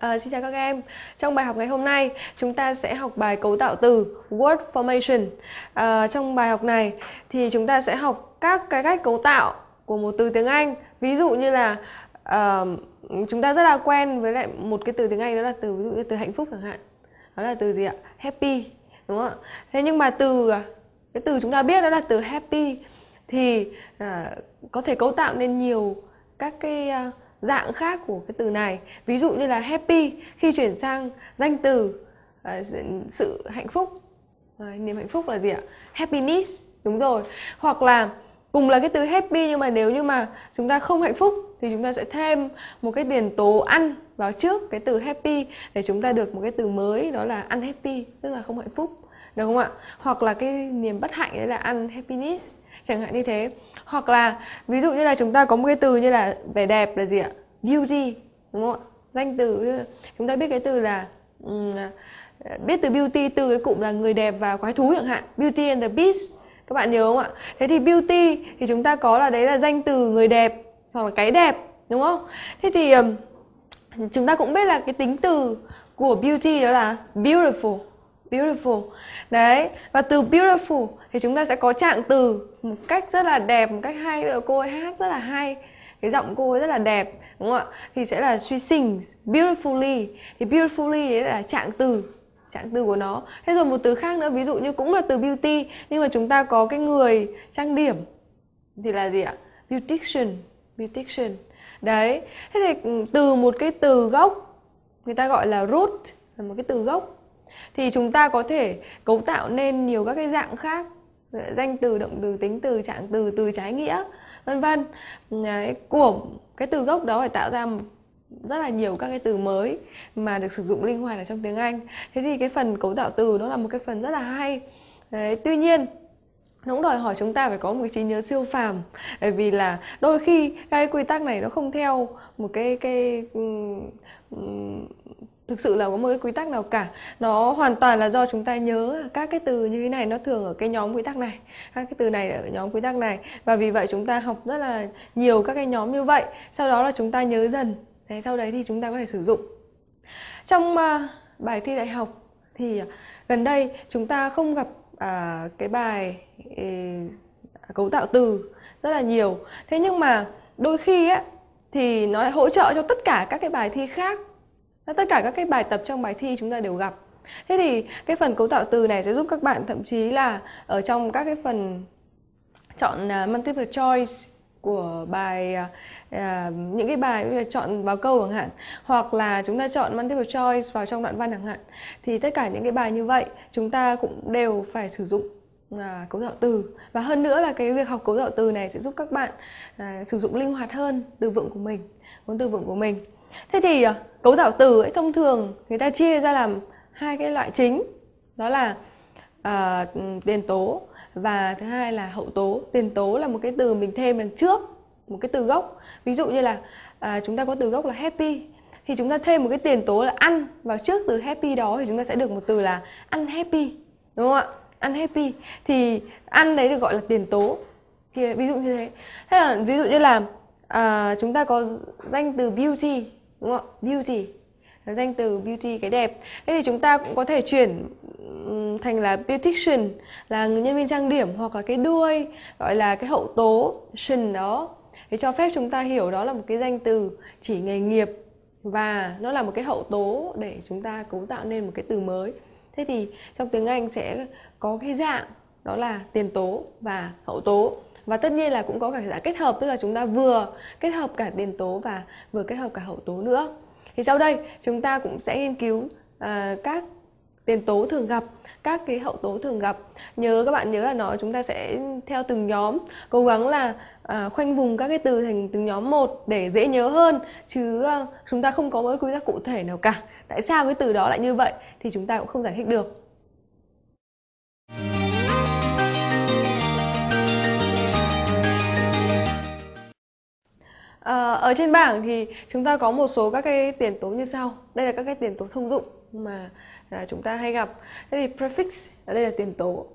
À, xin chào các em. Trong bài học ngày hôm nay, chúng ta sẽ học bài cấu tạo từ word formation. À, trong bài học này thì chúng ta sẽ học các cái cách cấu tạo của một từ tiếng Anh. Ví dụ như là uh, chúng ta rất là quen với lại một cái từ tiếng Anh đó là từ ví dụ như từ hạnh phúc chẳng hạn. Đó là từ gì ạ? Happy, đúng không Thế nhưng mà từ à, cái từ chúng ta biết đó là từ happy thì uh, có thể cấu tạo nên nhiều các cái uh, dạng khác của cái từ này ví dụ như là happy khi chuyển sang danh từ à, sự hạnh phúc niềm hạnh phúc là gì ạ happiness đúng rồi hoặc là cùng là cái từ happy nhưng mà nếu như mà chúng ta không hạnh phúc thì chúng ta sẽ thêm một cái tiền tố ăn vào trước cái từ happy để chúng ta được một cái từ mới đó là unhappy tức là không hạnh phúc được không ạ hoặc là cái niềm bất hạnh đấy là unhappiness chẳng hạn như thế hoặc là ví dụ như là chúng ta có một cái từ như là vẻ đẹp là gì ạ beauty đúng không ạ danh từ chúng ta biết cái từ là um, biết từ beauty từ cái cụm là người đẹp và quái thú chẳng hạn beauty and the beast các bạn nhớ không ạ thế thì beauty thì chúng ta có là đấy là danh từ người đẹp hoặc là cái đẹp đúng không thế thì um, chúng ta cũng biết là cái tính từ của beauty đó là beautiful beautiful đấy và từ beautiful thì chúng ta sẽ có trạng từ một cách rất là đẹp một cách hay cô ấy hát rất là hay cái giọng cô ấy rất là đẹp đúng không ạ thì sẽ là she sings beautifully thì beautifully đấy là trạng từ trạng từ của nó thế rồi một từ khác nữa ví dụ như cũng là từ beauty nhưng mà chúng ta có cái người trang điểm thì là gì ạ beautician beautician đấy thế thì ừ, từ một cái từ gốc người ta gọi là root là một cái từ gốc thì chúng ta có thể cấu tạo nên nhiều các cái dạng khác danh từ động từ tính từ trạng từ từ trái nghĩa vân vân của cái từ gốc đó phải tạo ra rất là nhiều các cái từ mới mà được sử dụng linh hoạt ở trong tiếng Anh thế thì cái phần cấu tạo từ nó là một cái phần rất là hay Đấy, tuy nhiên nó cũng đòi hỏi chúng ta phải có một trí nhớ siêu phàm bởi vì là đôi khi cái quy tắc này nó không theo một cái cái um, thực sự là có một cái quy tắc nào cả nó hoàn toàn là do chúng ta nhớ các cái từ như thế này nó thường ở cái nhóm quy tắc này các cái từ này ở nhóm quy tắc này và vì vậy chúng ta học rất là nhiều các cái nhóm như vậy sau đó là chúng ta nhớ dần thế sau đấy thì chúng ta có thể sử dụng trong à, bài thi đại học thì à, gần đây chúng ta không gặp à, cái bài ừ, cấu tạo từ rất là nhiều thế nhưng mà đôi khi ấy, thì nó lại hỗ trợ cho tất cả các cái bài thi khác tất cả các cái bài tập trong bài thi chúng ta đều gặp thế thì cái phần cấu tạo từ này sẽ giúp các bạn thậm chí là ở trong các cái phần chọn uh, multiple choice của bài uh, những cái bài như là chọn vào câu chẳng hạn hoặc là chúng ta chọn multiple choice vào trong đoạn văn chẳng hạn thì tất cả những cái bài như vậy chúng ta cũng đều phải sử dụng uh, cấu tạo từ và hơn nữa là cái việc học cấu tạo từ này sẽ giúp các bạn uh, sử dụng linh hoạt hơn từ vựng của mình vốn từ vựng của mình thế thì ờ, cấu tạo từ ấy thông thường người ta chia ra làm hai cái loại chính đó là uh, tiền tố và thứ hai là hậu tố tiền tố là một cái từ mình thêm đằng trước một cái từ gốc ví dụ như là uh, chúng ta có từ gốc là happy thì chúng ta thêm một cái tiền tố là ăn vào trước từ happy đó thì chúng ta sẽ được một từ là ăn happy đúng không ạ ăn happy thì ăn đấy được gọi là tiền tố thì ví dụ như thế thế là ví dụ như là uh, chúng ta có danh từ beauty đúng không beauty là danh từ beauty cái đẹp thế thì chúng ta cũng có thể chuyển thành là beautician là nhân viên trang điểm hoặc là cái đuôi gọi là cái hậu tố shin đó thì cho phép chúng ta hiểu đó là một cái danh từ chỉ nghề nghiệp và nó là một cái hậu tố để chúng ta cấu tạo nên một cái từ mới thế thì trong tiếng anh sẽ có cái dạng đó là tiền tố và hậu tố và tất nhiên là cũng có cả giả kết hợp tức là chúng ta vừa kết hợp cả tiền tố và vừa kết hợp cả hậu tố nữa thì sau đây chúng ta cũng sẽ nghiên cứu uh, các tiền tố thường gặp các cái hậu tố thường gặp nhớ các bạn nhớ là nó chúng ta sẽ theo từng nhóm cố gắng là à, khoanh vùng các cái từ thành từng nhóm một để dễ nhớ hơn chứ à, chúng ta không có mỗi quy tắc cụ thể nào cả tại sao cái từ đó lại như vậy thì chúng ta cũng không giải thích được Ờ, ở trên bảng thì chúng ta có một số các cái tiền tố như sau. Đây là các cái tiền tố thông dụng mà à, chúng ta hay gặp. Thế thì prefix ở đây là tiền tố,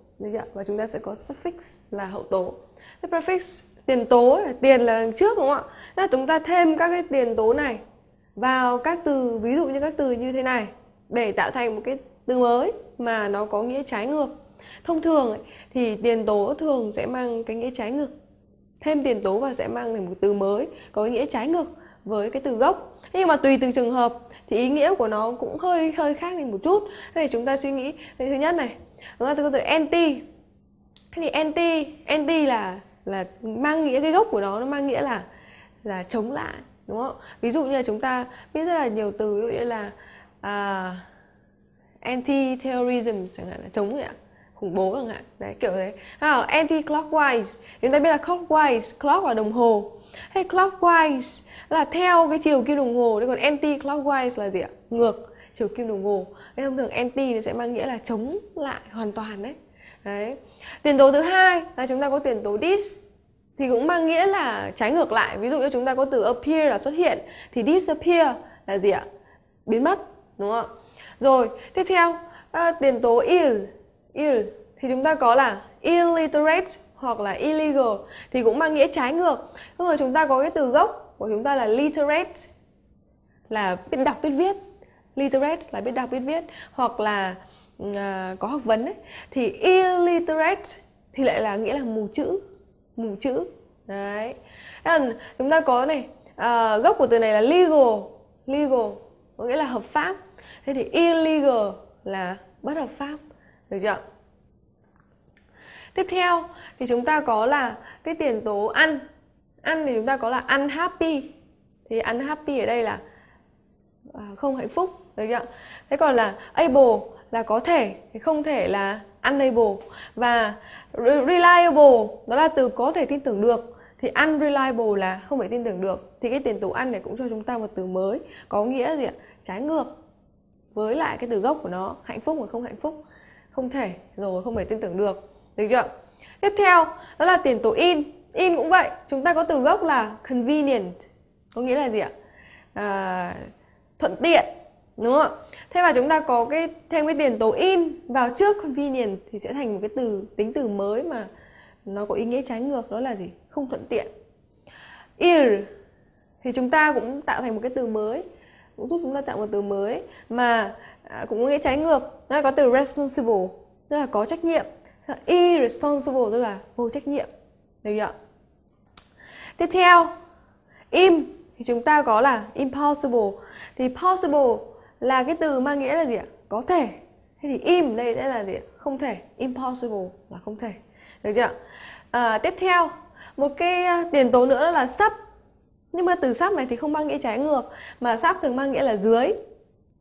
và chúng ta sẽ có suffix là hậu tố. Thế prefix tiền tố là tiền là đằng trước đúng không ạ? Thế là chúng ta thêm các cái tiền tố này vào các từ ví dụ như các từ như thế này để tạo thành một cái từ mới mà nó có nghĩa trái ngược. Thông thường ấy, thì tiền tố thường sẽ mang cái nghĩa trái ngược thêm tiền tố và sẽ mang thành một từ mới có ý nghĩa trái ngược với cái từ gốc nhưng mà tùy từng trường hợp thì ý nghĩa của nó cũng hơi hơi khác đi một chút thế thì chúng ta suy nghĩ thế thứ nhất này chúng ta có từ anti thế thì anti anti là là mang nghĩa cái gốc của nó nó mang nghĩa là là chống lại đúng không ví dụ như là chúng ta biết rất là nhiều từ ví dụ như là uh, à, anti terrorism chẳng hạn là chống vậy ạ khủng bố chẳng hạn đấy kiểu thế à, anti clockwise chúng ta biết là clockwise clock là đồng hồ hay clockwise là theo cái chiều kim đồng hồ đấy còn anti clockwise là gì ạ ngược chiều kim đồng hồ nên thông thường anti nó sẽ mang nghĩa là chống lại hoàn toàn đấy đấy tiền tố thứ hai là chúng ta có tiền tố dis thì cũng mang nghĩa là trái ngược lại ví dụ như chúng ta có từ appear là xuất hiện thì disappear là gì ạ biến mất đúng không ạ rồi tiếp theo à, tiền tố ill ill thì chúng ta có là illiterate hoặc là illegal thì cũng mang nghĩa trái ngược. Xong mà chúng ta có cái từ gốc của chúng ta là literate là biết đọc biết viết. Literate là biết đọc biết viết hoặc là uh, có học vấn ấy. thì illiterate thì lại là nghĩa là mù chữ, mù chữ. Đấy. Chúng ta có này, uh, gốc của từ này là legal, legal có nghĩa là hợp pháp. Thế thì illegal là bất hợp pháp được chưa tiếp theo thì chúng ta có là cái tiền tố ăn ăn thì chúng ta có là ăn happy thì ăn happy ở đây là à, không hạnh phúc được chưa thế còn là able là có thể thì không thể là unable và reliable đó là từ có thể tin tưởng được thì unreliable là không thể tin tưởng được thì cái tiền tố ăn này cũng cho chúng ta một từ mới có nghĩa gì ạ trái ngược với lại cái từ gốc của nó hạnh phúc và không hạnh phúc không thể rồi không thể tin tưởng được được chưa tiếp theo đó là tiền tố in in cũng vậy chúng ta có từ gốc là convenient có nghĩa là gì ạ à, thuận tiện đúng không ạ thế và chúng ta có cái thêm cái tiền tố in vào trước convenient thì sẽ thành một cái từ tính từ mới mà nó có ý nghĩa trái ngược đó là gì không thuận tiện ear thì chúng ta cũng tạo thành một cái từ mới cũng giúp chúng ta tạo một từ mới mà À, cũng có nghĩa trái ngược nó có từ responsible tức là có trách nhiệm irresponsible tức là vô trách nhiệm được chưa tiếp theo im thì chúng ta có là impossible thì possible là cái từ mang nghĩa là gì ạ có thể thế thì im đây sẽ là gì ạ không thể impossible là không thể được chưa à, tiếp theo một cái à, tiền tố nữa là sắp nhưng mà từ sắp này thì không mang nghĩa trái ngược mà sắp thường mang nghĩa là dưới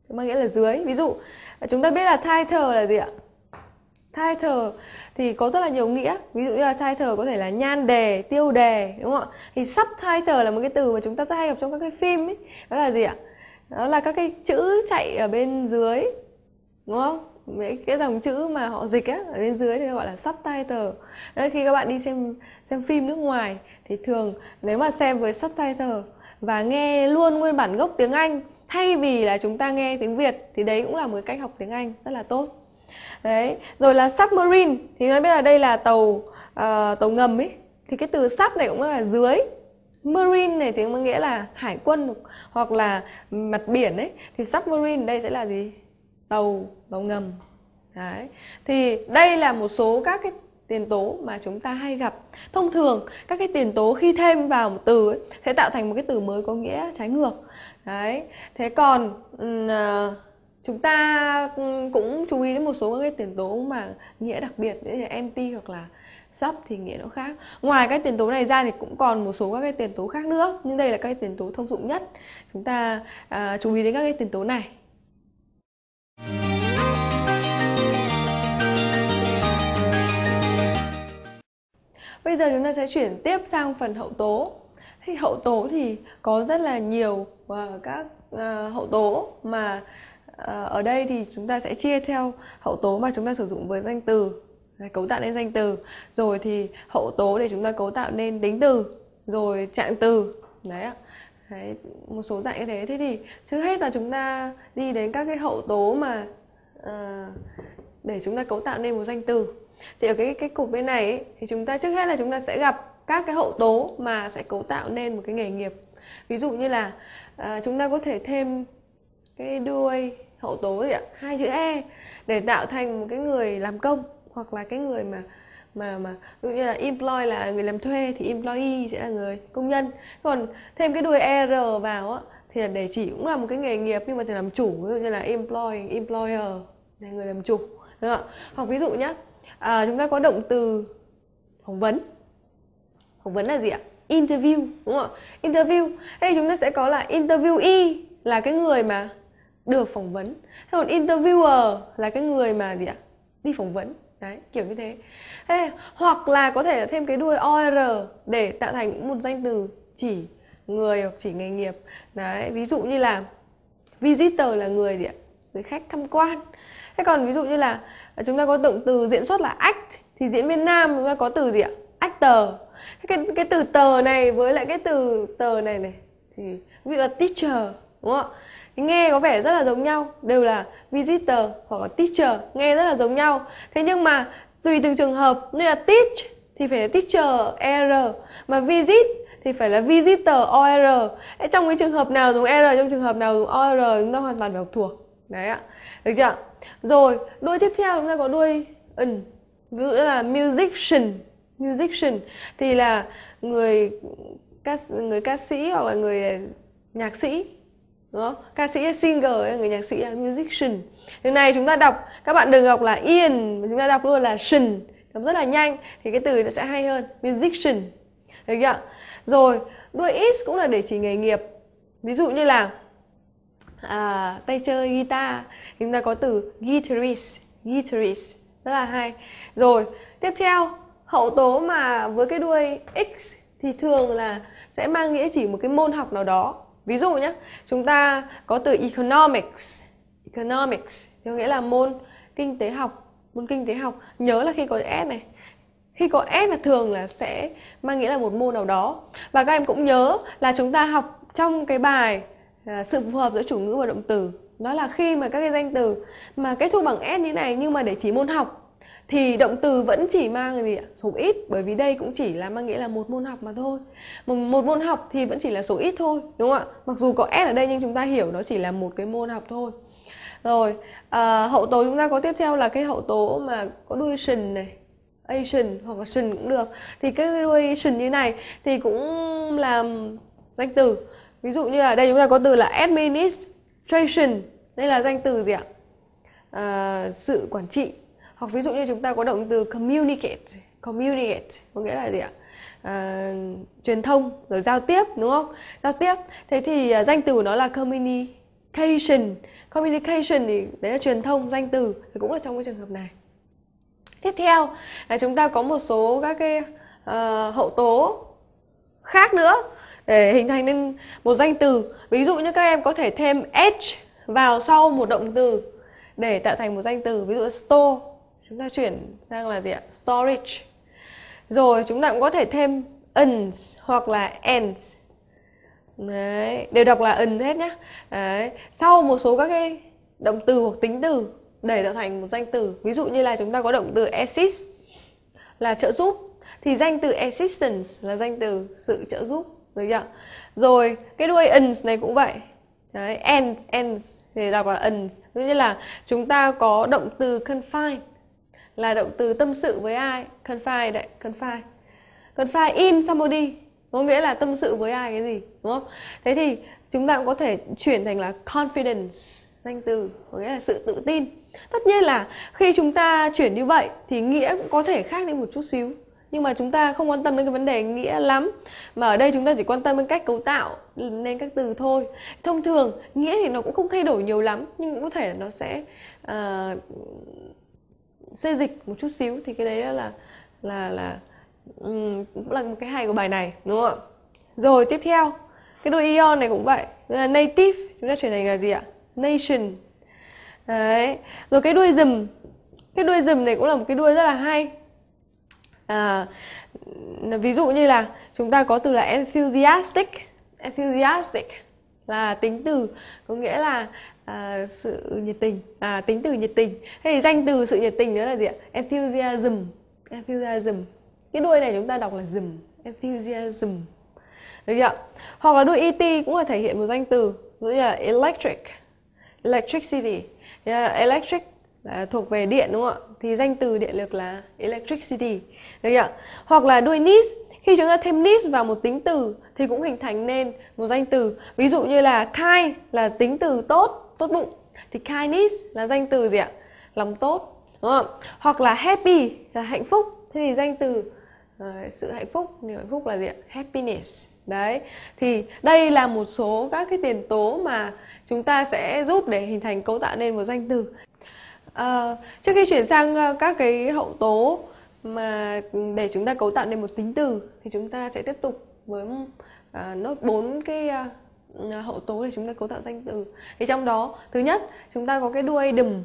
Thứ nghĩa là dưới. Ví dụ chúng ta biết là title là gì ạ? title thì có rất là nhiều nghĩa ví dụ như là title có thể là nhan đề tiêu đề đúng không ạ thì subtitle là một cái từ mà chúng ta rất hay gặp trong các cái phim ấy đó là gì ạ đó là các cái chữ chạy ở bên dưới đúng không mấy cái dòng chữ mà họ dịch á ở bên dưới thì gọi là subtitle Nên khi các bạn đi xem xem phim nước ngoài thì thường nếu mà xem với subtitle và nghe luôn nguyên bản gốc tiếng anh thay vì là chúng ta nghe tiếng Việt thì đấy cũng là một cách học tiếng Anh rất là tốt đấy rồi là submarine thì nói biết là đây là tàu uh, tàu ngầm ấy thì cái từ sub này cũng là dưới marine này tiếng có nghĩa là hải quân hoặc là mặt biển ấy thì submarine đây sẽ là gì tàu tàu ngầm đấy thì đây là một số các cái tiền tố mà chúng ta hay gặp thông thường các cái tiền tố khi thêm vào một từ ấy, sẽ tạo thành một cái từ mới có nghĩa trái ngược đấy thế còn ừ, à, chúng ta ừ, cũng chú ý đến một số các cái tiền tố mà nghĩa đặc biệt như là empty hoặc là sắp thì nghĩa nó khác ngoài các tiền tố này ra thì cũng còn một số các cái tiền tố khác nữa nhưng đây là các tiền tố thông dụng nhất chúng ta uh, chú ý đến các cái tiền tố này Bây giờ chúng ta sẽ chuyển tiếp sang phần hậu tố. Thì hậu tố thì có rất là nhiều và các uh, hậu tố mà uh, ở đây thì chúng ta sẽ chia theo hậu tố mà chúng ta sử dụng với danh từ cấu tạo nên danh từ rồi thì hậu tố để chúng ta cấu tạo nên tính từ rồi trạng từ đấy ạ đấy, một số dạng như thế thế thì trước hết là chúng ta đi đến các cái hậu tố mà à, để chúng ta cấu tạo nên một danh từ thì ở cái cái cục bên này ấy, thì chúng ta trước hết là chúng ta sẽ gặp các cái hậu tố mà sẽ cấu tạo nên một cái nghề nghiệp ví dụ như là à, chúng ta có thể thêm cái đuôi hậu tố gì ạ hai chữ e để tạo thành một cái người làm công hoặc là cái người mà mà mà ví dụ như là employ là người làm thuê thì employee sẽ là người công nhân còn thêm cái đuôi er vào á thì là để chỉ cũng là một cái nghề nghiệp nhưng mà thì làm chủ ví dụ như là employ employer là người làm chủ đúng không? ạ hoặc ví dụ nhá à, chúng ta có động từ phỏng vấn phỏng vấn là gì ạ interview đúng không ạ interview thế chúng ta sẽ có là interviewee là cái người mà được phỏng vấn thế còn interviewer là cái người mà gì ạ đi phỏng vấn đấy kiểu như thế hay hoặc là có thể là thêm cái đuôi or để tạo thành một danh từ chỉ người hoặc chỉ nghề nghiệp đấy ví dụ như là visitor là người gì ạ người khách tham quan thế còn ví dụ như là chúng ta có động từ diễn xuất là act thì diễn viên nam chúng ta có từ gì ạ actor cái cái từ tờ này với lại cái từ tờ này này thì ví dụ là teacher đúng không ạ nghe có vẻ rất là giống nhau đều là visitor hoặc là teacher nghe rất là giống nhau thế nhưng mà tùy từng trường hợp như là teach thì phải là teacher er mà visit thì phải là visitor or trong cái trường hợp nào dùng er trong trường hợp nào dùng or chúng ta hoàn toàn phải học thuộc đấy ạ được chưa rồi đuôi tiếp theo chúng ta có đuôi ẩn ví dụ là musician musician thì là người ca người ca sĩ hoặc là người nhạc sĩ đúng không? ca sĩ singer người nhạc sĩ là musician từ này chúng ta đọc các bạn đừng đọc là ian mà chúng ta đọc luôn là shin đọc rất là nhanh thì cái từ nó sẽ hay hơn musician được chưa rồi đuôi is cũng là để chỉ nghề nghiệp ví dụ như là à, tay chơi guitar chúng ta có từ guitarist guitarist rất là hay rồi tiếp theo hậu tố mà với cái đuôi x thì thường là sẽ mang nghĩa chỉ một cái môn học nào đó ví dụ nhé chúng ta có từ economics economics có nghĩa là môn kinh tế học môn kinh tế học nhớ là khi có s này khi có s là thường là sẽ mang nghĩa là một môn nào đó và các em cũng nhớ là chúng ta học trong cái bài à, sự phù hợp giữa chủ ngữ và động từ đó là khi mà các cái danh từ mà kết thúc bằng s như này nhưng mà để chỉ môn học thì động từ vẫn chỉ mang gì ạ số ít bởi vì đây cũng chỉ là mang nghĩa là một môn học mà thôi một, một môn học thì vẫn chỉ là số ít thôi đúng không ạ mặc dù có s ở đây nhưng chúng ta hiểu nó chỉ là một cái môn học thôi rồi à, hậu tố chúng ta có tiếp theo là cái hậu tố mà có đuôi sừng này Asian hoặc là sừng cũng được thì cái đuôi Asian như này thì cũng là danh từ ví dụ như là đây chúng ta có từ là administration đây là danh từ gì ạ à, sự quản trị hoặc ví dụ như chúng ta có động từ communicate communicate có nghĩa là gì ạ à, truyền thông rồi giao tiếp đúng không giao tiếp thế thì à, danh từ của nó là communication communication thì đấy là truyền thông danh từ thì cũng là trong cái trường hợp này tiếp theo là chúng ta có một số các cái à, hậu tố khác nữa để hình thành nên một danh từ ví dụ như các em có thể thêm edge vào sau một động từ để tạo thành một danh từ ví dụ store chúng ta chuyển sang là gì ạ storage rồi chúng ta cũng có thể thêm ins hoặc là ends Đấy, đều đọc là ẩn hết nhá. Đấy, sau một số các cái động từ hoặc tính từ để tạo thành một danh từ. Ví dụ như là chúng ta có động từ assist là trợ giúp thì danh từ assistance là danh từ sự trợ giúp, được chưa? Rồi, cái đuôi ends này cũng vậy. Đấy, ends ends thì đọc là ends. Ví dụ như là chúng ta có động từ confine là động từ tâm sự với ai confide đấy confide confide in somebody có nghĩa là tâm sự với ai cái gì đúng không thế thì chúng ta cũng có thể chuyển thành là confidence danh từ có nghĩa là sự tự tin tất nhiên là khi chúng ta chuyển như vậy thì nghĩa cũng có thể khác đi một chút xíu nhưng mà chúng ta không quan tâm đến cái vấn đề nghĩa lắm mà ở đây chúng ta chỉ quan tâm đến cách cấu tạo nên các từ thôi thông thường nghĩa thì nó cũng không thay đổi nhiều lắm nhưng cũng có thể nó sẽ uh, xê dịch một chút xíu thì cái đấy là là là um, cũng là một cái hay của bài này đúng không rồi tiếp theo cái đôi ion này cũng vậy là native chúng ta chuyển thành là gì ạ nation đấy rồi cái đuôi dùm cái đuôi dùm này cũng là một cái đuôi rất là hay à, ví dụ như là chúng ta có từ là enthusiastic enthusiastic là tính từ có nghĩa là à, sự nhiệt tình à, tính từ nhiệt tình thế thì danh từ sự nhiệt tình nữa là gì ạ enthusiasm enthusiasm cái đuôi này chúng ta đọc là dùm enthusiasm được chưa hoặc là đuôi et cũng là thể hiện một danh từ ví dụ như là electric electricity electric là thuộc về điện đúng không ạ thì danh từ điện lực là electricity được chưa hoặc là đuôi nis khi chúng ta thêm nis vào một tính từ thì cũng hình thành nên một danh từ ví dụ như là kind là tính từ tốt tốt bụng thì kindness là danh từ gì ạ lòng tốt đúng không hoặc là happy là hạnh phúc thế thì danh từ uh, sự hạnh phúc niềm hạnh phúc là gì ạ happiness đấy thì đây là một số các cái tiền tố mà chúng ta sẽ giúp để hình thành cấu tạo nên một danh từ à, trước khi chuyển sang ờ, các cái hậu tố mà để chúng ta cấu tạo nên một tính từ thì chúng ta sẽ tiếp tục với uh, nốt bốn cái uh, Ờ, hậu tố để chúng ta cấu tạo danh từ thì trong đó thứ nhất chúng ta có cái đuôi đùm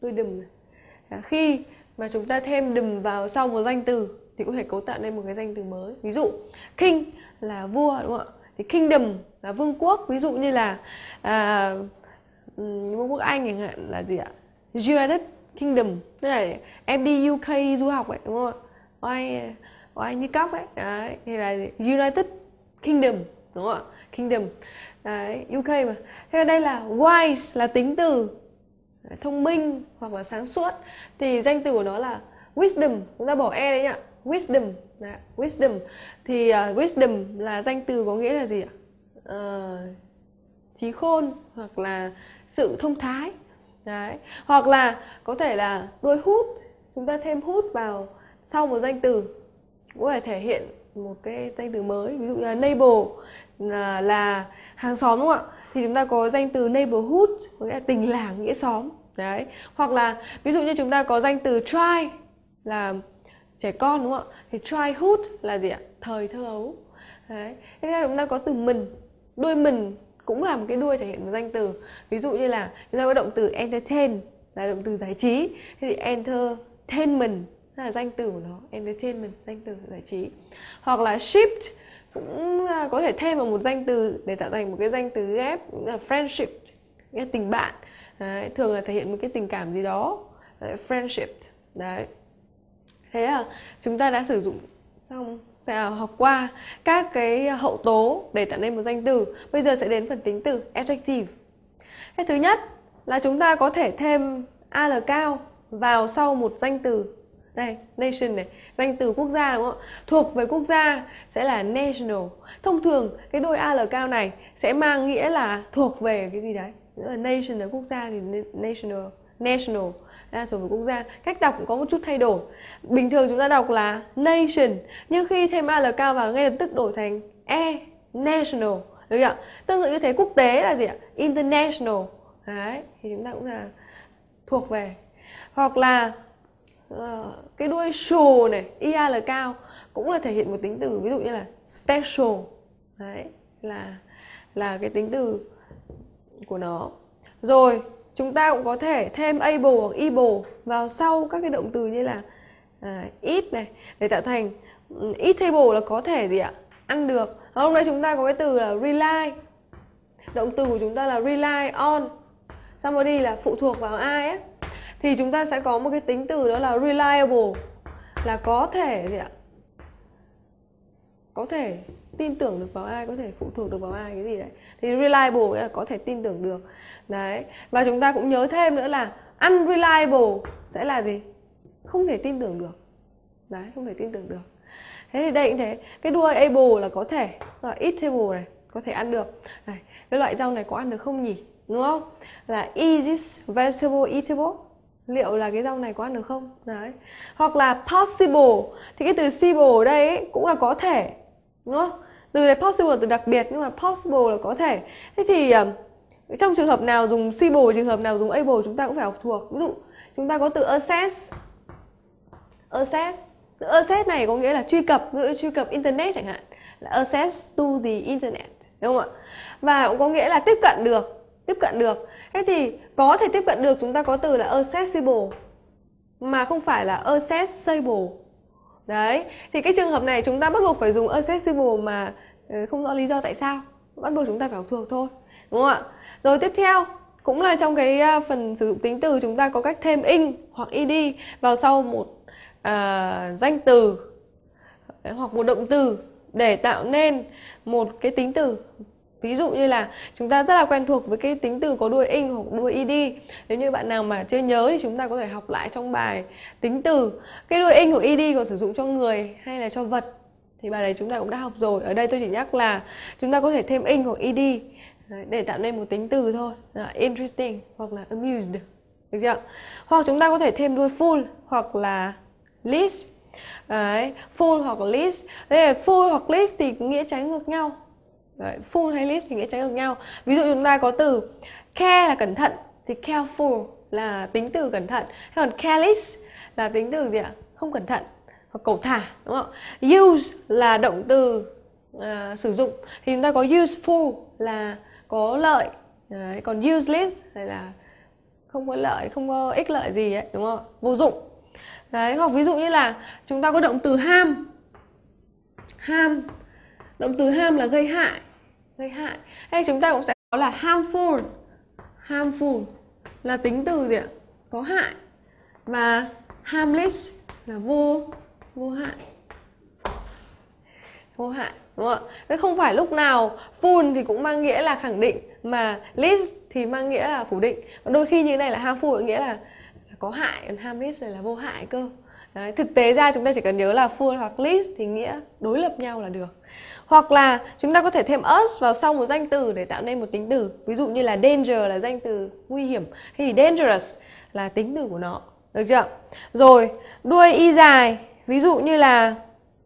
đuôi đùm khi mà chúng ta thêm đùm vào sau một danh từ thì có thể cấu tạo nên một cái danh từ mới ví dụ king là vua đúng không ạ thì kingdom là vương quốc ví dụ như là à, vương quốc anh chẳng hạn là gì ạ united kingdom tức là em đi uk du học ấy đúng không ạ oai oai như cóc ấy đấy thì là united kingdom đúng không ạ Kingdom Đấy, UK mà Thế ở đây là wise là tính từ Thông minh hoặc là sáng suốt Thì danh từ của nó là wisdom Chúng ta bỏ e đấy nhá Wisdom đấy, Wisdom Thì uh, wisdom là danh từ có nghĩa là gì ạ? Uh, trí khôn Hoặc là sự thông thái Đấy. Hoặc là có thể là đôi hút Chúng ta thêm hút vào sau một danh từ Cũng có thể hiện một cái danh từ mới ví dụ như là neighbor là, là hàng xóm đúng không ạ thì chúng ta có danh từ neighborhood có nghĩa là tình làng nghĩa xóm đấy hoặc là ví dụ như chúng ta có danh từ try là trẻ con đúng không ạ thì try tryhood là gì ạ thời thơ ấu đấy thế chúng ta có từ mình đuôi mình cũng là một cái đuôi thể hiện một danh từ ví dụ như là chúng ta có động từ entertain là động từ giải trí thế thì entertainment là danh từ của nó entertainment danh từ giải trí hoặc là shift cũng à, có thể thêm vào một danh từ để tạo thành một cái danh từ ghép là friendship nghĩa tình bạn đấy, thường là thể hiện một cái tình cảm gì đó đấy, friendship đấy thế là chúng ta đã sử dụng xong sẽ học qua các cái hậu tố để tạo nên một danh từ bây giờ sẽ đến phần tính từ adjective cái thứ nhất là chúng ta có thể thêm al cao vào sau một danh từ đây nation này danh từ quốc gia đúng không thuộc về quốc gia sẽ là national thông thường cái đôi al cao này sẽ mang nghĩa là thuộc về cái gì đấy nation là quốc gia thì national national là thuộc về quốc gia cách đọc cũng có một chút thay đổi bình thường chúng ta đọc là nation nhưng khi thêm al cao vào ngay lập tức đổi thành e national được ạ tương tự như thế quốc tế là gì ạ international đấy thì chúng ta cũng là thuộc về hoặc là Ờ, cái đuôi sồ này ial cao cũng là thể hiện một tính từ ví dụ như là special đấy là là cái tính từ của nó rồi chúng ta cũng có thể thêm able hoặc able vào sau các cái động từ như là à, eat này để tạo thành eatable là có thể gì ạ ăn được à, hôm nay chúng ta có cái từ là rely động từ của chúng ta là rely on somebody là phụ thuộc vào ai ấy thì chúng ta sẽ có một cái tính từ đó là reliable là có thể gì ạ có thể tin tưởng được vào ai có thể phụ thuộc được vào ai cái gì đấy thì reliable là có thể tin tưởng được đấy và chúng ta cũng nhớ thêm nữa là unreliable sẽ là gì không thể tin tưởng được đấy không thể tin tưởng được thế thì đây cũng thế cái đuôi able là có thể là eatable này có thể ăn được này cái loại rau này có ăn được không nhỉ đúng không là is this vegetable eatable liệu là cái rau này có ăn được không đấy hoặc là possible thì cái từ possible ở đây ấy, cũng là có thể đúng không từ này possible là từ đặc biệt nhưng mà possible là có thể thế thì ờ, trong trường hợp nào dùng possible trường hợp nào dùng able chúng ta cũng phải học thuộc ví dụ chúng ta có từ access access từ access này có nghĩa là truy cập ví dụ truy cập internet chẳng hạn là access to the internet đúng không ạ và cũng có nghĩa là tiếp cận được tiếp cận được thế thì có thể tiếp cận được chúng ta có từ là accessible mà không phải là accessible đấy thì cái trường hợp này chúng ta bắt buộc phải dùng accessible mà ừ, không rõ lý do tại sao bắt buộc chúng ta phải học thuộc thôi đúng không ạ rồi tiếp theo cũng là trong cái à, phần sử dụng tính từ chúng ta có cách thêm in hoặc id vào sau một uh, danh từ hoặc một động từ để tạo nên một cái tính từ Ví dụ như là chúng ta rất là quen thuộc với cái tính từ có đuôi in hoặc đuôi id. Nếu như bạn nào mà chưa nhớ thì chúng ta có thể học lại trong bài tính từ. Cái đuôi in hoặc id còn sử dụng cho người hay là cho vật. Thì bài này chúng ta cũng đã học rồi. Ở đây tôi chỉ nhắc là chúng ta có thể thêm in hoặc id để tạo nên một tính từ thôi. Interesting hoặc là amused. Được chưa? Hoặc chúng ta có thể thêm đuôi full hoặc là list Đấy, full hoặc list. Đây là full hoặc list thì nghĩa trái ngược nhau. Đấy, full hay least thì nghĩa trái ngược nhau ví dụ chúng ta có từ care là cẩn thận thì careful là tính từ cẩn thận thế còn careless là tính từ gì ạ không cẩn thận hoặc cầu thả đúng không use là động từ uh, sử dụng thì chúng ta có useful là có lợi Đấy, còn useless thì là không có lợi không có ích lợi gì ấy đúng không vô dụng đấy hoặc ví dụ như là chúng ta có động từ ham ham động từ ham là gây hại gây hại hay chúng ta cũng sẽ có là harmful harmful là tính từ gì ạ có hại và harmless là vô vô hại vô hại đúng không ạ thế không phải lúc nào full thì cũng mang nghĩa là khẳng định mà list thì mang nghĩa là phủ định và đôi khi như thế này là harmful có nghĩa là có hại còn harmless này là vô hại cơ Đấy, thực tế ra chúng ta chỉ cần nhớ là full hoặc list thì nghĩa đối lập nhau là được hoặc là chúng ta có thể thêm us vào sau một danh từ để tạo nên một tính từ. Ví dụ như là danger là danh từ nguy hiểm thì dangerous là tính từ của nó. Được chưa? Rồi, đuôi y dài, ví dụ như là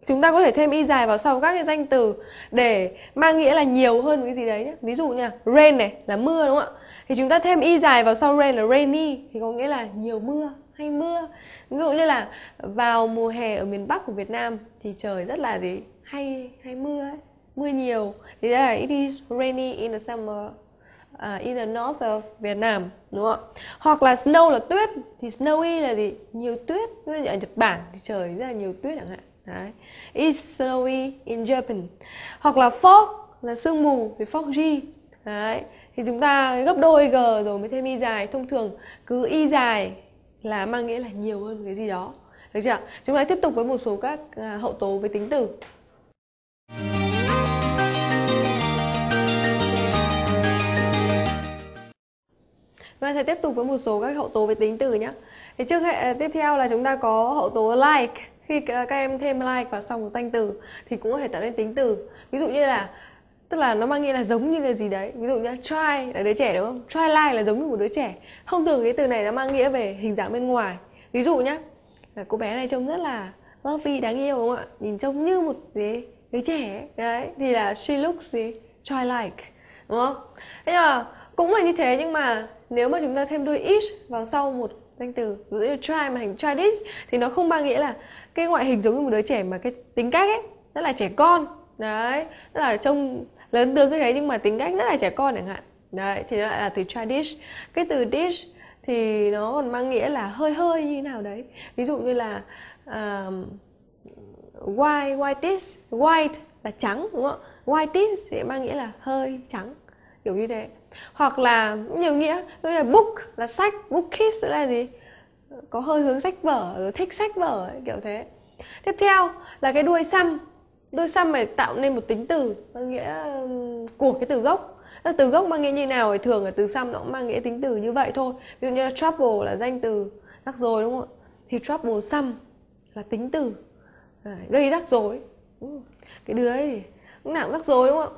chúng ta có thể thêm y dài vào sau các cái danh từ để mang nghĩa là nhiều hơn cái gì đấy nhé. Ví dụ nha rain này là mưa đúng không ạ? Thì chúng ta thêm y dài vào sau rain là rainy thì có nghĩa là nhiều mưa hay mưa. Ví dụ như là vào mùa hè ở miền Bắc của Việt Nam thì trời rất là gì? hay hay mưa ấy. mưa nhiều thì đây là it is rainy in the summer uh, in the north of Vietnam đúng không hoặc là snow là tuyết thì snowy là gì nhiều tuyết ở Nhật Bản thì trời rất là nhiều tuyết chẳng hạn đấy it is snowy in Japan hoặc là fog là sương mù thì foggy đấy thì chúng ta gấp đôi g rồi mới thêm y dài thông thường cứ y dài là mang nghĩa là nhiều hơn cái gì đó được chưa chúng ta tiếp tục với một số các à, hậu tố với tính từ Vâng, sẽ tiếp tục với một số các hậu tố về tính từ nhé. Thì trước hệ ờ, tiếp theo là chúng ta có hậu tố like. Khi các em thêm like vào sau một danh từ thì cũng có thể tạo nên tính từ. Ví dụ như là tức là nó mang nghĩa là giống như là gì đấy. Ví dụ như try là đứa trẻ đúng không? Try like là giống như một đứa trẻ. Thông thường cái từ này nó mang nghĩa về hình dạng bên ngoài. Ví dụ nhé là cô bé này trông rất là lovely đáng yêu đúng không ạ? Nhìn trông như một gì đứa trẻ đấy thì là she looks gì childlike đúng không thế là cũng là như thế nhưng mà nếu mà chúng ta thêm đuôi ish vào sau một danh từ ví dụ như try mà thành try this thì nó không mang nghĩa là cái ngoại hình giống như một đứa trẻ mà cái tính cách ấy rất là trẻ con đấy rất là trông lớn tương như thế nhưng mà tính cách rất là trẻ con chẳng hạn đấy thì lại là từ try dish cái từ dish thì nó còn mang nghĩa là hơi hơi như thế nào đấy ví dụ như là uh, white is, white là trắng đúng không ạ is thì mang nghĩa là hơi trắng kiểu như thế hoặc là nhiều nghĩa như là book là sách bookish là gì có hơi hướng sách vở rồi thích sách vở ấy, kiểu thế tiếp theo là cái đuôi xăm đuôi xăm này tạo nên một tính từ mang nghĩa của cái từ gốc từ gốc mang nghĩa như nào thì thường là từ xăm nó cũng mang nghĩa tính từ như vậy thôi ví dụ như là trouble là danh từ rắc rồi đúng không ạ thì trouble xăm là tính từ gây rắc rối ừ. cái đứa ấy cũng lúc nào cũng rắc rối đúng không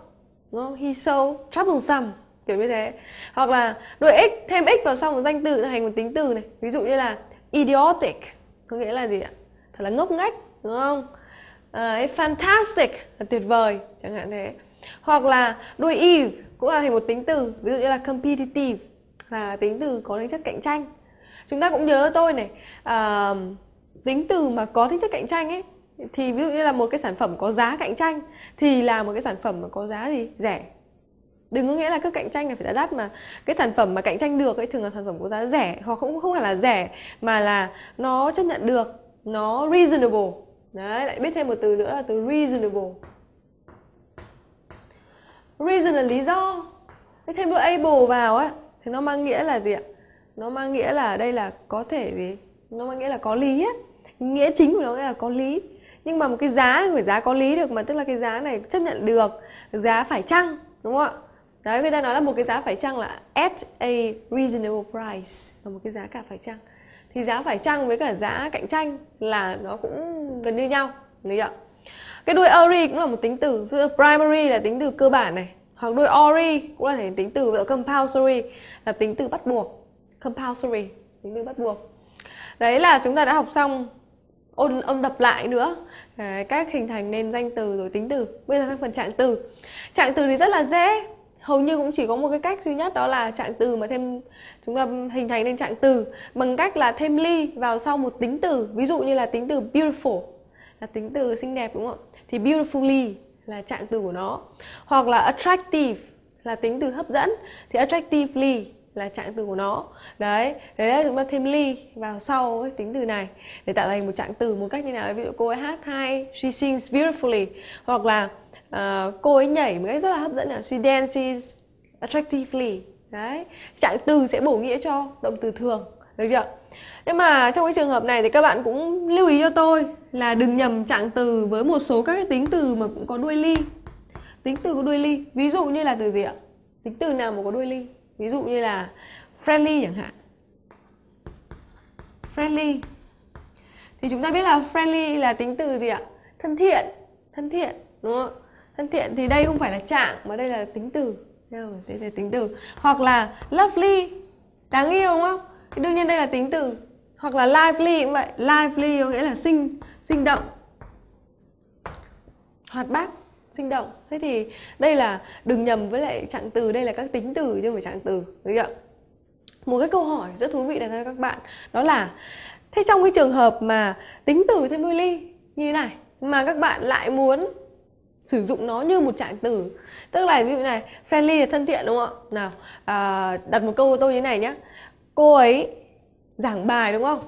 đúng không he so troublesome kiểu như thế hoặc là đuổi x thêm x vào sau một danh từ thành một tính từ này ví dụ như là idiotic có nghĩa là gì ạ thật là ngốc nghếch đúng không à, fantastic là tuyệt vời chẳng hạn thế hoặc là đuôi is cũng là thành một tính từ ví dụ như là competitive là tính từ có tính chất cạnh tranh chúng ta cũng nhớ tôi này à, tính từ mà có tính chất cạnh tranh ấy thì ví dụ như là một cái sản phẩm có giá cạnh tranh thì là một cái sản phẩm mà có giá gì rẻ đừng có nghĩa là cứ cạnh tranh là phải giá đắt mà cái sản phẩm mà cạnh tranh được ấy thường là sản phẩm có giá rẻ hoặc cũng không phải là rẻ mà là nó chấp nhận được nó reasonable đấy lại biết thêm một từ nữa là từ reasonable reason là lý do thế thêm đôi able vào ấy thì nó mang nghĩa là gì ạ nó mang nghĩa là đây là có thể gì nó mang nghĩa là có lý ấy nghĩa chính của nó là có lý nhưng mà một cái giá phải giá có lý được mà tức là cái giá này chấp nhận được giá phải chăng đúng không ạ đấy người ta nói là một cái giá phải chăng là at a reasonable price là một cái giá cả phải chăng thì giá phải chăng với cả giá cạnh tranh là nó cũng gần như nhau được chưa cái đuôi ori cũng là một tính từ primary là tính từ cơ bản này hoặc đuôi ori cũng là thể tính từ ví compulsory là tính từ bắt buộc compulsory tính từ bắt buộc đấy là chúng ta đã học xong ôn ôn tập lại nữa Đấy, cách hình thành nên danh từ rồi tính từ bây giờ sang phần trạng từ trạng từ thì rất là dễ hầu như cũng chỉ có một cái cách duy nhất đó là trạng từ mà thêm chúng ta hình thành nên trạng từ bằng cách là thêm ly vào sau một tính từ ví dụ như là tính từ beautiful là tính từ xinh đẹp đúng không thì beautifully là trạng từ của nó hoặc là attractive là tính từ hấp dẫn thì attractively là trạng từ của nó đấy đấy là chúng ta thêm ly vào sau cái tính từ này để tạo thành một trạng từ một cách như nào ví dụ cô ấy hát hay she sings beautifully hoặc là uh, cô ấy nhảy một cách rất là hấp dẫn là she dances attractively đấy trạng từ sẽ bổ nghĩa cho động từ thường được chưa nhưng mà trong cái trường hợp này thì các bạn cũng lưu ý cho tôi là đừng nhầm trạng từ với một số các cái tính từ mà cũng có đuôi ly tính từ có đuôi ly ví dụ như là từ gì ạ tính từ nào mà có đuôi ly ví dụ như là friendly chẳng hạn friendly thì chúng ta biết là friendly là tính từ gì ạ thân thiện thân thiện đúng không thân thiện thì đây không phải là trạng mà đây là tính từ đây là tính từ hoặc là lovely đáng yêu đúng không thì đương nhiên đây là tính từ hoặc là lively cũng vậy lively có nghĩa là sinh sinh động hoạt bát sinh động thế thì đây là đừng nhầm với lại trạng từ đây là các tính từ chứ không phải trạng từ được chưa một cái câu hỏi rất thú vị đặt ra các bạn đó là thế trong cái trường hợp mà tính từ thêm ly như thế này mà các bạn lại muốn sử dụng nó như một trạng từ tức là ví dụ này friendly là thân thiện đúng không ạ nào à, đặt một câu của tôi như thế này nhé cô ấy giảng bài đúng không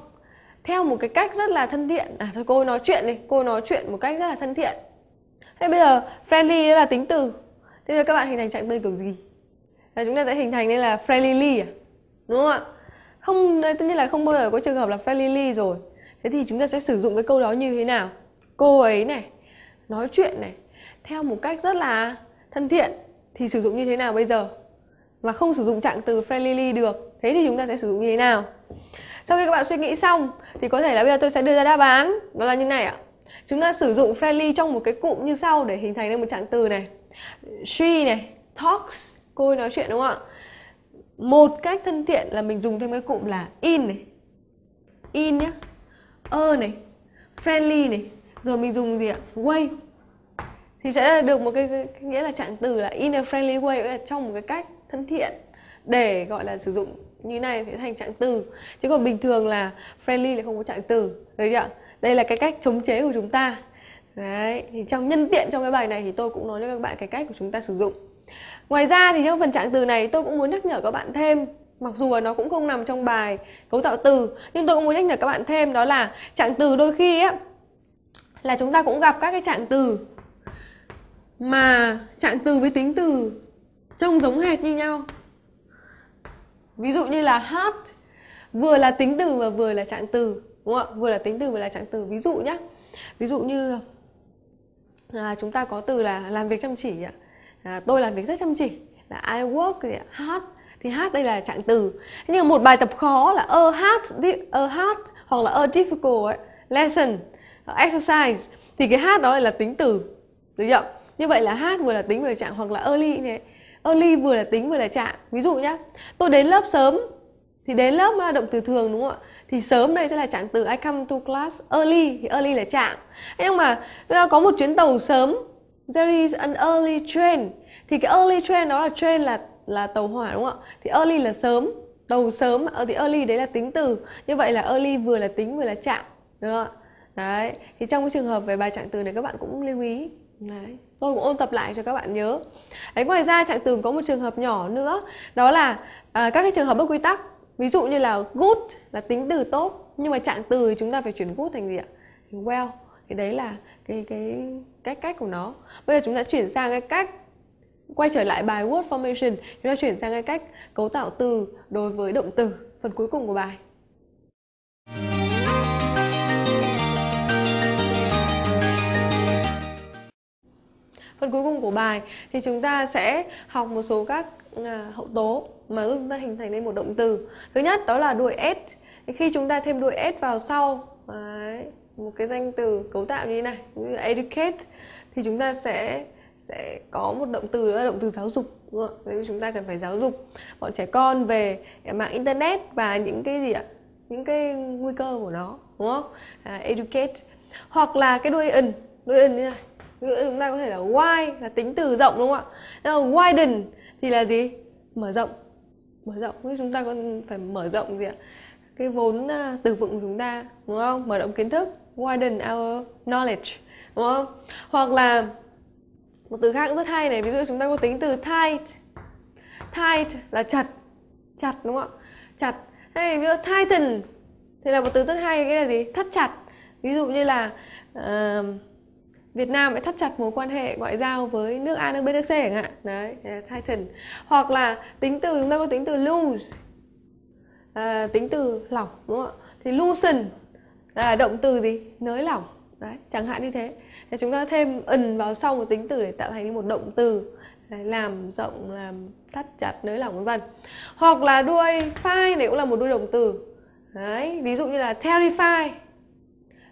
theo một cái cách rất là thân thiện à thôi cô nói chuyện đi cô nói chuyện một cách rất là thân thiện thế bây giờ friendly là tính từ thế bây giờ các bạn hình thành trạng từ kiểu gì là chúng ta sẽ hình thành nên là friendlyly à đúng không ạ không tất nhiên là không bao giờ có trường hợp là friendlyly rồi thế thì chúng ta sẽ sử dụng cái câu đó như thế nào cô ấy này nói chuyện này theo một cách rất là thân thiện thì sử dụng như thế nào bây giờ mà không sử dụng trạng từ friendlyly được thế thì chúng ta sẽ sử dụng như thế nào sau khi các bạn suy nghĩ xong thì có thể là bây giờ tôi sẽ đưa ra đáp án đó là như này ạ Chúng ta sử dụng friendly trong một cái cụm như sau để hình thành nên một trạng từ này. She này, talks, cô ấy nói chuyện đúng không ạ? Một cách thân thiện là mình dùng thêm cái cụm là in này. In nhá. A này, friendly này, rồi mình dùng gì ạ? Way. Thì sẽ được một cái, cái, cái nghĩa là trạng từ là in a friendly way là trong một cái cách thân thiện để gọi là sử dụng như này sẽ thành trạng từ chứ còn bình thường là friendly là không có trạng từ đấy chưa đây là cái cách chống chế của chúng ta đấy thì trong nhân tiện trong cái bài này thì tôi cũng nói cho các bạn cái cách của chúng ta sử dụng ngoài ra thì trong phần trạng từ này tôi cũng muốn nhắc nhở các bạn thêm mặc dù là nó cũng không nằm trong bài cấu tạo từ nhưng tôi cũng muốn nhắc nhở các bạn thêm đó là trạng từ đôi khi á là chúng ta cũng gặp các cái trạng từ mà trạng từ với tính từ trông giống hệt như nhau ví dụ như là hot vừa là tính từ và vừa là trạng từ đúng không ạ vừa là tính từ vừa là trạng từ ví dụ nhé ví dụ như à, chúng ta có từ là làm việc chăm chỉ ạ à, tôi làm việc rất chăm chỉ là I work hard thì hard đây là trạng từ thế nhưng một bài tập khó là a hard a hard hoặc là a difficult ấy, lesson exercise thì cái hard đó là tính từ được chưa như vậy là hard vừa là tính vừa là trạng hoặc là early này early vừa là tính vừa là trạng ví dụ nhá tôi đến lớp sớm thì đến lớp là động từ thường đúng không ạ thì sớm đây sẽ là trạng từ I come to class early thì early là trạng nhưng mà ờ, có một chuyến tàu sớm there is an early train thì cái early train đó là train là là tàu hỏa đúng không ạ thì early là sớm tàu sớm ờ, thì early đấy là tính từ như vậy là early vừa là tính vừa là trạng đúng không ạ đấy thì trong cái trường hợp về bài trạng từ này các bạn cũng lưu ý đấy tôi cũng ôn tập lại cho các bạn nhớ đấy ngoài ra trạng từ có một trường hợp nhỏ nữa đó là à, các cái trường hợp bất quy tắc ví dụ như là good là tính từ tốt nhưng mà trạng từ chúng ta phải chuyển good thành gì ạ well thì đấy là cái cái cách cách của nó bây giờ chúng ta chuyển sang cái cách quay trở lại bài word formation chúng ta chuyển sang cái cách cấu tạo từ đối với động từ phần cuối cùng của bài phần cuối cùng của bài thì chúng ta sẽ học một số các à, hậu tố mà giúp chúng ta hình thành nên một động từ thứ nhất đó là đuôi s khi chúng ta thêm đuôi s vào sau đấy, một cái danh từ cấu tạo như thế này như educate thì chúng ta sẽ sẽ có một động từ đó là động từ giáo dục đúng không? chúng ta cần phải giáo dục bọn trẻ con về mạng internet và những cái gì ạ những cái nguy cơ của nó đúng không à, educate hoặc là cái đuôi ẩn đuôi ẩn như này chúng ta có thể là wide là tính từ rộng đúng không ạ widen thì là gì mở rộng mở rộng thế chúng ta còn phải mở rộng gì ạ cái vốn à, từ vựng của chúng ta đúng không mở rộng kiến thức widen our knowledge đúng không hoặc là một từ khác rất hay này ví dụ chúng ta có tính từ tight tight là chặt chặt đúng không ạ chặt hay ví dụ tighten thì là một từ rất hay cái là gì thắt chặt ví dụ như là uh, Việt Nam hãy thắt chặt mối quan hệ ngoại giao với nước A, nước B, nước C chẳng hạn. Đấy, tighten. Hoặc là tính từ chúng ta có tính từ loose, à, tính từ lỏng đúng không ạ? Thì loosen là động từ gì? Nới lỏng. Đấy, chẳng hạn như thế. Thì chúng ta thêm ẩn vào sau một tính từ để tạo thành một động từ Đấy, làm rộng, làm thắt chặt, nới lỏng vân vân. Hoặc là đuôi file này cũng là một đuôi động từ. Đấy, ví dụ như là terrify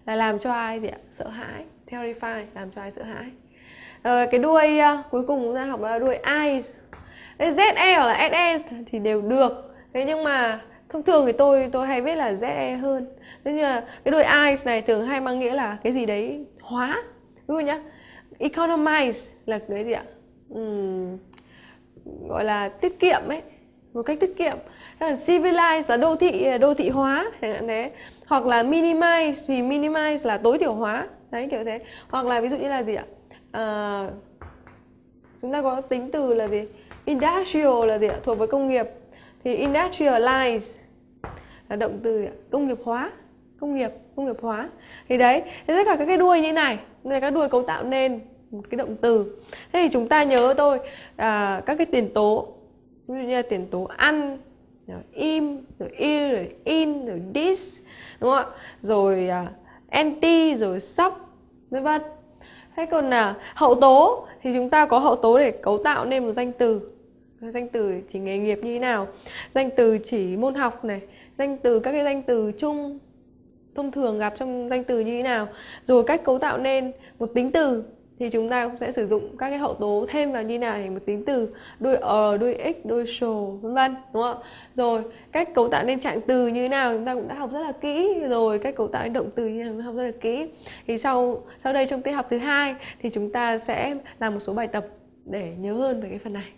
là làm cho ai gì ạ? Sợ hãi terrify làm cho ai sợ hãi rồi cái đuôi uh, cuối cùng chúng ta học là đuy eyes ZE hoặc là SE thì đều được thế nhưng mà thông thường thì tôi tôi hay viết là ZE hơn thế nhưng mà cái đuôi eyes này thường hay mang nghĩa là cái gì đấy hóa ví dụ nhá economize là cái gì ạ uhm, gọi là tiết kiệm ấy một cách tiết kiệm civilize là đô thị đô thị hóa chẳng hạn thế hoặc là minimize thì minimize là tối thiểu hóa đấy kiểu thế hoặc là ví dụ như là gì ạ à, chúng ta có tính từ là gì industrial là gì ạ thuộc với công nghiệp thì industrialize là động từ công nghiệp hóa công nghiệp công nghiệp hóa thì đấy thế tất cả các cái đuôi như này là các đuôi cấu tạo nên một cái động từ thế thì chúng ta nhớ thôi à, các cái tiền tố ví dụ như là tiền tố ăn rồi im rồi i rồi in rồi dis đúng không ạ rồi à, anti rồi sub vân vân thế còn là hậu tố thì chúng ta có hậu tố để cấu tạo nên một danh từ danh từ chỉ nghề nghiệp như thế nào danh từ chỉ môn học này danh từ các cái danh từ chung thông thường gặp trong danh từ như thế nào rồi cách cấu tạo nên một tính từ thì chúng ta cũng sẽ sử dụng các cái hậu tố thêm vào như nào này một tính từ đuôi ờ đuôi x đuôi sồ vân vân đúng không rồi cách cấu tạo nên trạng từ như nào chúng ta cũng đã học rất là kỹ rồi cách cấu tạo nên động từ như thế nào cũng học rất là kỹ thì sau sau đây trong tiết học thứ hai thì chúng ta sẽ làm một số bài tập để nhớ hơn về cái phần này